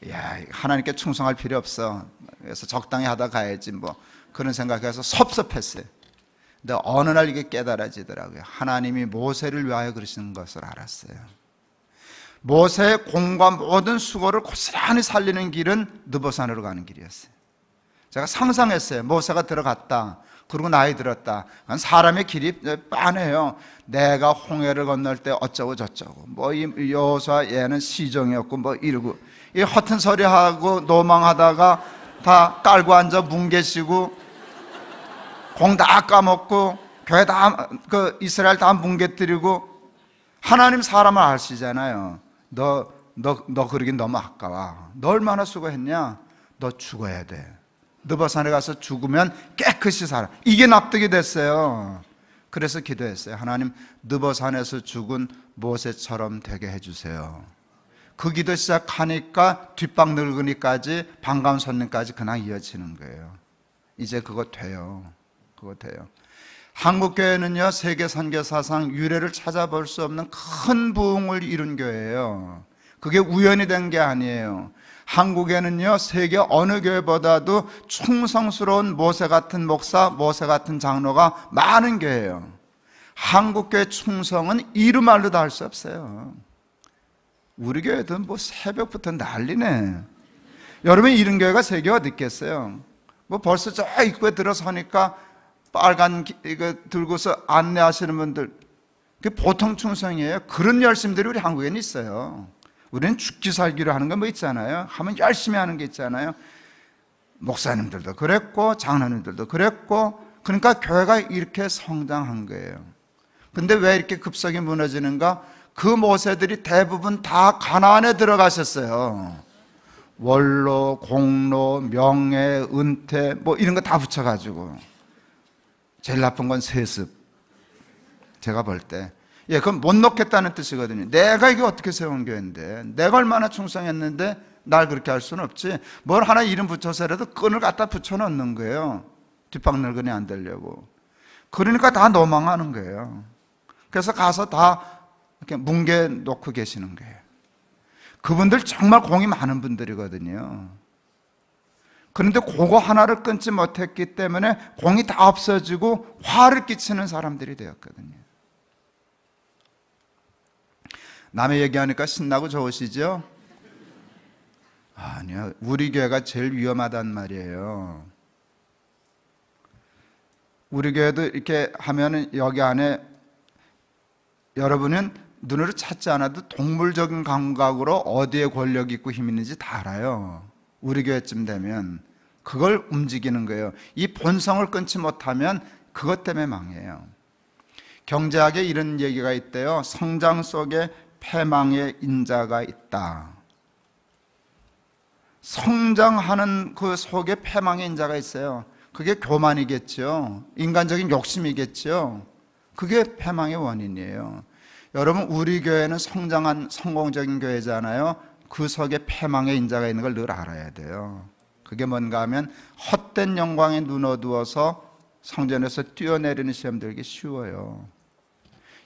야, 하나님께 충성할 필요 없어. 그래서 적당히 하다 가야지 뭐 그런 생각해서 섭섭했어요. 근데 어느 날 이게 깨달아지더라고요. 하나님이 모세를 위하여 그러시는 것을 알았어요. 모세의 공과 모든 수고를 고스란히 살리는 길은 느보산으로 가는 길이었어요. 제가 상상했어요. 모세가 들어갔다. 그리고 나이 들었다. 사람의 길이 빤해요. 내가 홍해를 건널 때 어쩌고 저쩌고 뭐이 여호사 얘는 시정이었고 뭐 이러고 이 허튼 소리 하고 노망하다가 다 깔고 앉아 뭉개시고 공 다 까먹고 교회 다그 이스라엘 다 뭉개뜨리고 하나님 사람을 아시잖아요. 너 너 너 그러긴 너무 아까워. 너 얼마나 수고했냐? 너 죽어야 돼. 느바산에 가서 죽으면 깨끗이 살아. 이게 납득이 됐어요. 그래서 기도했어요. 하나님, 느버산에서 죽은 모세처럼 되게 해주세요. 그 기도 시작하니까 뒷방 늙은이까지 반가운 손님까지 그냥 이어지는 거예요. 이제 그거 돼요. 그거 돼요. 한국교회는요, 세계 선교 사상 유례를 찾아볼 수 없는 큰 부흥을 이룬 교회예요. 그게 우연히 된게 아니에요. 한국에는요, 세계 어느 교회보다도 충성스러운 모세 같은 목사, 모세 같은 장로가 많은 교회예요. 한국교회 충성은 이루말로 도할 수 없어요. 우리 교회도 뭐 새벽부터 난리네. 여러분, 이런 교회가 세계 어디 있겠어요? 뭐 벌써 저 입구에 들어서니까 빨간 이거 들고서 안내하시는 분들. 그 보통 충성이에요. 그런 열심들이 우리 한국에는 있어요. 우리는 죽기 살기로 하는 거 뭐 있잖아요. 하면 열심히 하는 게 있잖아요. 목사님들도 그랬고 장로님들도 그랬고 그러니까 교회가 이렇게 성장한 거예요. 근데 왜 이렇게 급속히 무너지는가? 그 모세들이 대부분 다 가나안에 들어가셨어요. 원로, 공로, 명예, 은퇴 뭐 이런 거 다 붙여가지고 제일 나쁜 건 세습. 제가 볼때 예, 그건 못 넣겠다는 뜻이거든요. 내가 이게 어떻게 세운 교회인데, 내가 얼마나 충성했는데 날 그렇게 할 수는 없지. 뭘 하나 이름 붙여서라도 끈을 갖다 붙여 넣는 거예요. 뒷방늙은이 안 되려고. 그러니까 다 노망하는 거예요. 그래서 가서 다 이렇게 뭉개 놓고 계시는 거예요. 그분들 정말 공이 많은 분들이거든요. 그런데 그거 하나를 끊지 못했기 때문에 공이 다 없어지고 화를 끼치는 사람들이 되었거든요. 남의 얘기하니까 신나고 좋으시죠? 아니야. 우리 교회가 제일 위험하단 말이에요. 우리 교회도 이렇게 하면은 여기 안에 여러분은 눈으로 찾지 않아도 동물적인 감각으로 어디에 권력이 있고 힘이 있는지 다 알아요. 우리 교회쯤 되면 그걸 움직이는 거예요. 이 본성을 끊지 못하면 그것 때문에 망해요. 경제학에 이런 얘기가 있대요. 성장 속에 패망의 인자가 있다. 성장하는 그 속에 패망의 인자가 있어요. 그게 교만이겠죠. 인간적인 욕심이겠죠. 그게 패망의 원인이에요. 여러분, 우리 교회는 성장한 성공적인 교회잖아요. 그 속에 패망의 인자가 있는 걸 늘 알아야 돼요. 그게 뭔가 하면 헛된 영광에 눈 어두워서 성전에서 뛰어내리는 시험 들기 쉬워요.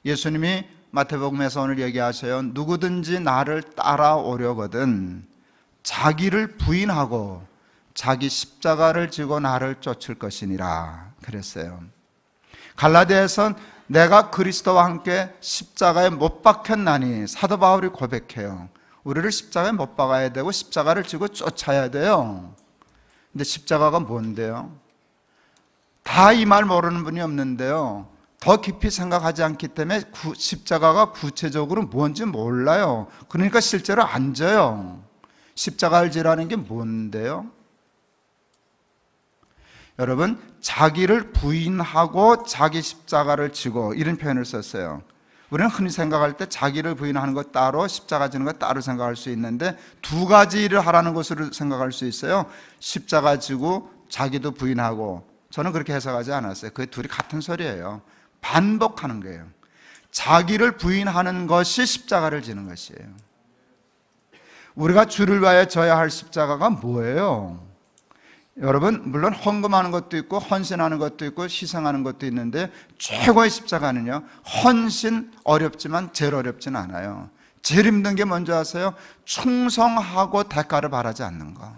예수님이 마태복음에서 오늘 얘기하셔요. 누구든지 나를 따라오려거든 자기를 부인하고 자기 십자가를 지고 나를 쫓을 것이니라 그랬어요. 갈라디아에선 내가 그리스도와 함께 십자가에 못 박혔나니 사도 바울이 고백해요. 우리를 십자가에 못 박아야 되고 십자가를 지고 쫓아야 돼요. 근데 십자가가 뭔데요? 다 이 말 모르는 분이 없는데요. 더 깊이 생각하지 않기 때문에 구, 십자가가 구체적으로 뭔지 몰라요. 그러니까 실제로 안 져요. 십자가를 지라는 게 뭔데요? 여러분, 자기를 부인하고 자기 십자가를 지고 이런 표현을 썼어요. 우리는 흔히 생각할 때 자기를 부인하는 것 따로 십자가 지는 것 따로 생각할 수 있는데 두 가지 일을 하라는 것으로 생각할 수 있어요. 십자가 지고 자기도 부인하고 저는 그렇게 해석하지 않았어요. 그 둘이 같은 소리예요. 반복하는 거예요. 자기를 부인하는 것이 십자가를 지는 것이에요. 우리가 주를 위하여 져야 할 십자가가 뭐예요? 여러분, 물론 헌금하는 것도 있고, 헌신하는 것도 있고, 희생하는 것도 있는데, 최고의 십자가는요, 헌신 어렵지만 제일 어렵진 않아요. 제일 힘든 게 뭔지 아세요? 충성하고 대가를 바라지 않는 거.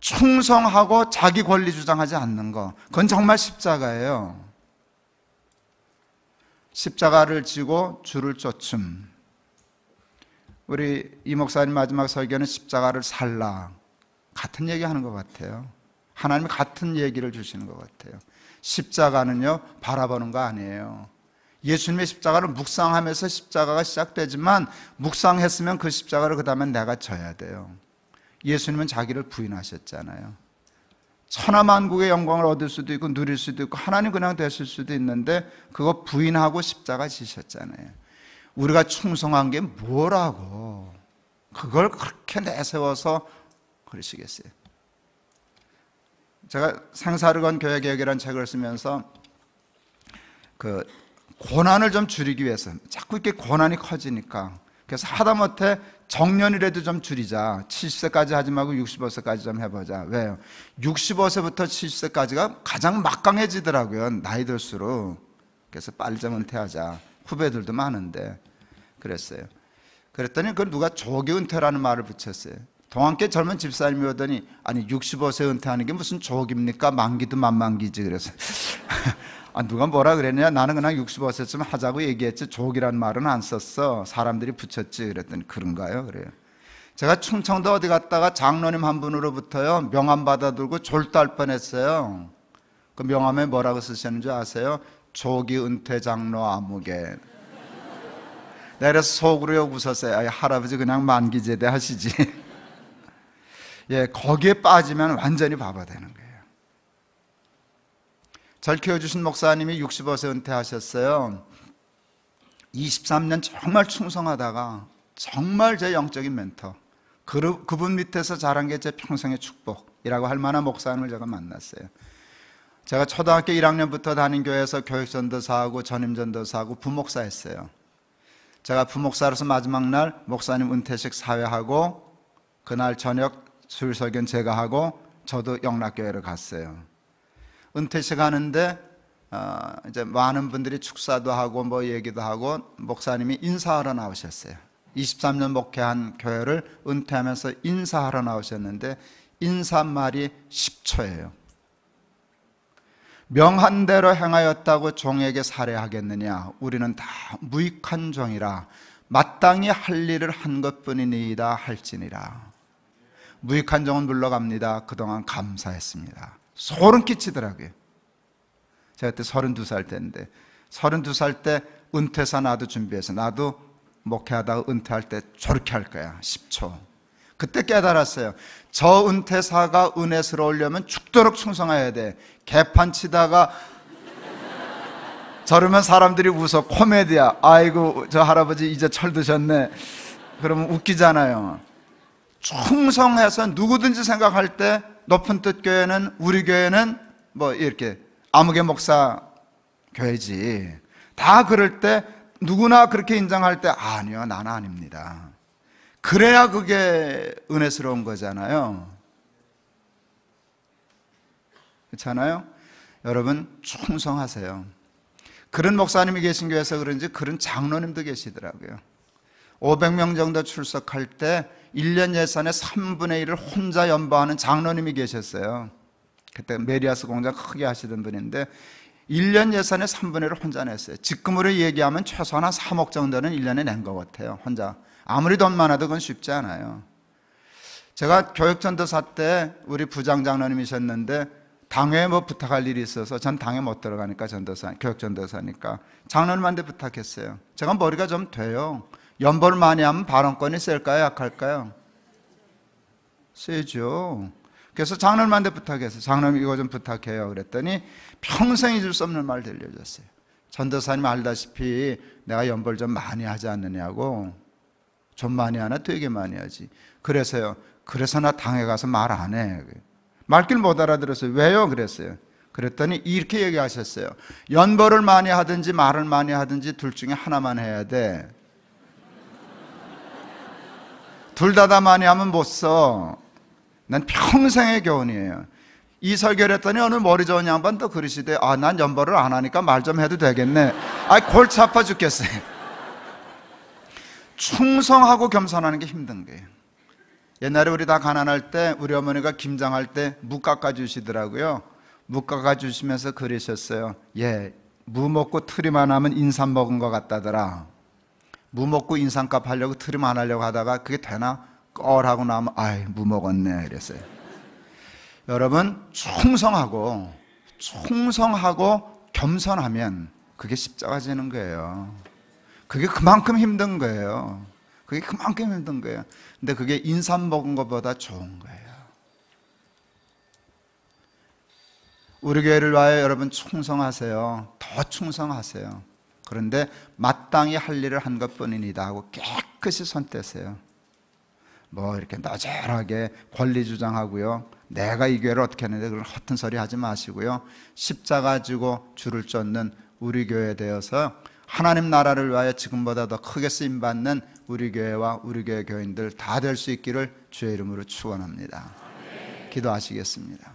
충성하고 자기 권리 주장하지 않는 거. 그건 정말 십자가예요. 십자가를 지고 줄을 쫓음. 우리 이 목사님 마지막 설교는 십자가를 살라. 같은 얘기 하는 것 같아요. 하나님이 같은 얘기를 주시는 것 같아요. 십자가는요, 바라보는 거 아니에요. 예수님의 십자가를 묵상하면서 십자가가 시작되지만 묵상했으면 그 십자가를 그다음에 내가 져야 돼요. 예수님은 자기를 부인하셨잖아요. 천하만국의 영광을 얻을 수도 있고 누릴 수도 있고 하나님 그냥 됐을 수도 있는데 그거 부인하고 십자가 지셨잖아요. 우리가 충성한 게 뭐라고 그걸 그렇게 내세워서 그러시겠어요. 제가 생사르건 교회 개혁이라는 책을 쓰면서 그 고난을 좀 줄이기 위해서 자꾸 이렇게 고난이 커지니까 그래서 하다못해 정년이라도 좀 줄이자. 70세까지 하지 말고 65세까지 좀 해보자. 왜요? 65세부터 70세까지가 가장 막강해지더라고요. 나이 들수록. 그래서 빨리 좀 은퇴하자. 후배들도 많은데. 그랬어요. 그랬더니 그걸 누가 조기 은퇴라는 말을 붙였어요. 동안께 젊은 집사님이 오더니 아니 65세 은퇴하는 게 무슨 조기입니까? 만기도 만만기지 그래서 아, 누가 뭐라 그랬냐? 나는 그냥 65세쯤 하자고 얘기했지 족이란 말은 안 썼어. 사람들이 붙였지 그랬더니 그런가요? 그래요. 제가 충청도 어디 갔다가 장로님 한 분으로부터요 명함 받아들고 졸도할 뻔했어요. 그 명함에 뭐라고 쓰셨는지 아세요? 조기 은퇴 장로 암흑에. 내가 속으로 웃었어요. 아이, 할아버지 그냥 만기 제대 하시지. 예, 거기에 빠지면 완전히 바보 되는 거예요. 잘 키워주신 목사님이 65세 은퇴하셨어요. 23년 정말 충성하다가 정말 제 영적인 멘토. 그, 분 밑에서 자란 게 제 평생의 축복이라고 할 만한 목사님을 제가 만났어요. 제가 초등학교 1학년부터 다닌 교회에서 교육전도사하고 전임전도사하고 부목사 했어요. 제가 부목사로서 마지막 날 목사님 은퇴식 사회하고 그날 저녁 수일설견 제가 하고 저도 영락교회를 갔어요. 은퇴식 하는데 어, 이제 많은 분들이 축사도 하고 뭐 얘기도 하고 목사님이 인사하러 나오셨어요. 23년 목회한 교회를 은퇴하면서 인사하러 나오셨는데 인사말이 10초예요. 명한대로 행하였다고 종에게 살해하겠느냐? 우리는 다 무익한 종이라 마땅히 할 일을 한 것뿐이니이다 할지니라. 무익한 종은 물러갑니다. 그동안 감사했습니다. 소름 끼치더라고요. 제가 그때 32살 때인데 32살 때 은퇴사 나도 준비해서 나도 목회하다가 은퇴할 때 저렇게 할 거야. 10초. 그때 깨달았어요. 저 은퇴사가 은혜스러우려면 죽도록 충성해야 돼. 개판 치다가 저러면 사람들이 웃어. 코미디야. 아이고, 저 할아버지 이제 철 드셨네. 그러면 웃기잖아요. 충성해서 누구든지 생각할 때 높은 뜻 교회는 우리 교회는 뭐 이렇게 아무개 목사 교회지. 다 그럴 때 누구나 그렇게 인정할 때 아니요, 나는 아닙니다. 그래야 그게 은혜스러운 거잖아요. 그렇잖아요? 여러분, 충성하세요. 그런 목사님이 계신 교회에서 그런지 그런 장로님도 계시더라고요. 500명 정도 출석할 때 1년 예산의 3분의 1을 혼자 연보하는 장로님이 계셨어요. 그때 메리아스 공장 크게 하시던 분인데 1년 예산의 3분의 1을 혼자 냈어요. 지금으로 얘기하면 최소한 한 3억 정도는 1년에 낸 것 같아요. 혼자. 아무리 돈 많아도 그건 쉽지 않아요. 제가 교육전도사 때 우리 부장 장로님이셨는데 당에 뭐 부탁할 일이 있어서 전 당에 못 들어가니까 전도사, 교육전도사니까 장로님한테 부탁했어요. 제가 머리가 좀 돼요. 연보를 많이 하면 발언권이 셀까요? 약할까요? 세죠. 그래서 장로님한테 부탁해서 장로님 이거 좀 부탁해요. 그랬더니 평생 잊을 수 없는 말 들려줬어요. 전도사님 알다시피 내가 연벌 좀 많이 하지 않느냐고 좀 많이 하나 되게 많이 하지. 그래서요. 그래서 나 당에 가서 말 안 해. 말길 못 알아들었어요. 왜요? 그랬어요. 그랬더니 이렇게 얘기하셨어요. 연벌을 많이 하든지 말을 많이 하든지 둘 중에 하나만 해야 돼. 둘다다 많이 하면 못 써. 난 평생의 교훈이에요. 이 설교를 했더니 어느 머리 좋은 양반 또 그러시대. 아, 난연보를안 하니까 말 좀 해도 되겠네. 아, 골치 아파 죽겠어요. 충성하고 겸손하는 게 힘든 거예요. 옛날에 우리 다 가난할 때 우리 어머니가 김장할 때묵 깎아 주시더라고요. 묵 깎아 주시면서 그러셨어요. 예, 무 먹고 트리만 하면 인삼 먹은 것 같다더라. 무 먹고 인상값 하려고 트림 안 하려고 하다가 그게 되나? 껄 하고 나면 아이 무 먹었네 이랬어요. 여러분 충성하고 충성하고 겸손하면 그게 십자가 지는 거예요. 그게 그만큼 힘든 거예요. 그게 그만큼 힘든 거예요. 근데 그게 인삼 먹은 것보다 좋은 거예요. 우리 교회를 와요 여러분 충성하세요. 더 충성하세요. 그런데 마땅히 할 일을 한 것뿐입니다 하고 깨끗이 손떼세요. 뭐 이렇게 너절하게 권리 주장하고요. 내가 이 교회를 어떻게 했는데 그런 허튼 소리 하지 마시고요. 십자가 지고 줄을 쫓는 우리 교회 되어서 하나님 나라를 위하여 지금보다 더 크게 쓰임 받는 우리 교회와 우리 교회 교인들 다 될 수 있기를 주의 이름으로 축원합니다. 기도하시겠습니다.